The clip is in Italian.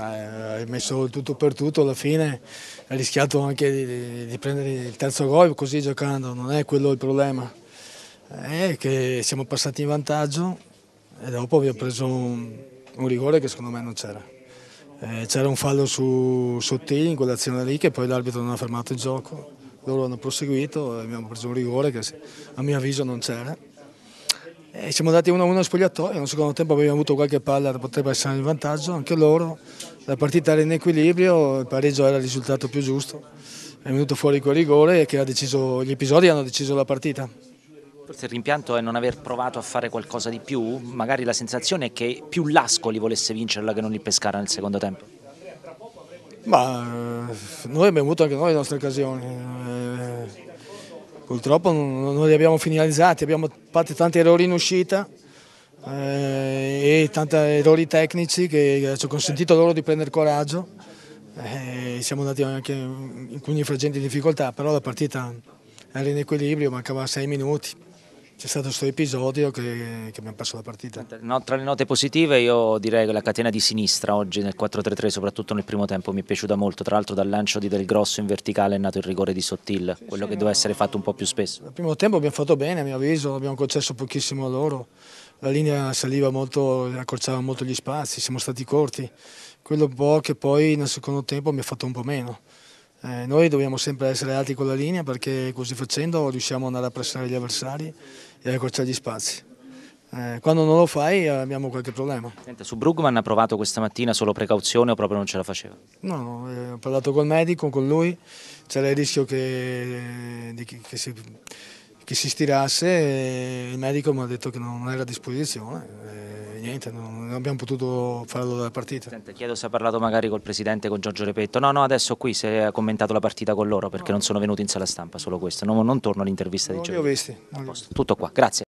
Eh, hai messo il tutto per tutto alla fine, hai rischiato anche di, di prendere il terzo gol così giocando, non è quello il problema. È che siamo passati in vantaggio e dopo abbiamo preso un, un rigore che secondo me non c'era. Eh, c'era un fallo su Sottili in quell'azione lì che poi l'arbitro non ha fermato il gioco, loro hanno proseguito, e abbiamo preso un rigore che a mio avviso non c'era. E siamo andati 1-1 allo spogliatoio, un secondo tempo abbiamo avuto qualche palla che poteva essere in vantaggio, anche loro la partita era in equilibrio, il pareggio era il risultato più giusto, è venuto fuori quel rigore che deciso, gli episodi hanno deciso la partita. Forse il rimpianto è non aver provato a fare qualcosa di più, magari la sensazione è che più l'Ascoli volesse vincerla che non il Pescara nel secondo tempo. Ma eh, noi abbiamo avuto anche noi le nostre occasioni, eh, purtroppo non, le abbiamo finalizzate, abbiamo fatto tanti errori in uscita, eh, tanti errori tecnici che eh, ci hanno consentito loro di prendere coraggio. E eh, siamo andati anche in alcuni frangenti di difficoltà, però la partita era in equilibrio, mancava sei minuti. C'è stato questo episodio che, che ha perso la partita. No, tra le note positive io direi che la catena di sinistra oggi nel 4-3-3, soprattutto nel primo tempo, mi è piaciuta molto. Tra l'altro dal lancio di Del Grosso in verticale è nato il rigore di Sottil, sì, quello sì, che no, doveva essere fatto un po' più spesso. Nel primo tempo abbiamo fatto bene, a mio avviso, abbiamo concesso pochissimo a loro la linea saliva molto, accorciava molto gli spazi, siamo stati corti, quello un po' che poi nel secondo tempo mi ha fatto un po' meno. Eh, noi dobbiamo sempre essere alti con la linea perché così facendo riusciamo ad andare a pressare gli avversari e ad accorciare gli spazi. Eh, quando non lo fai eh, abbiamo qualche problema. Senta, su Brugman ha provato questa mattina solo precauzione o proprio non ce la faceva? No, no eh, ho parlato col medico, con lui, c'era il rischio che, eh, che, che si che si stirasse, eh, il medico mi ha detto che non era a disposizione e eh, niente, non abbiamo potuto fare la partita. Senta, chiedo se ha parlato magari col presidente, con Giorgio Repetto, no no adesso qui se ha commentato la partita con loro perché no. non sono venuto in sala stampa, solo questo, non, non torno all'intervista di Giorgio. Non li ho visti. Tutto qua, grazie.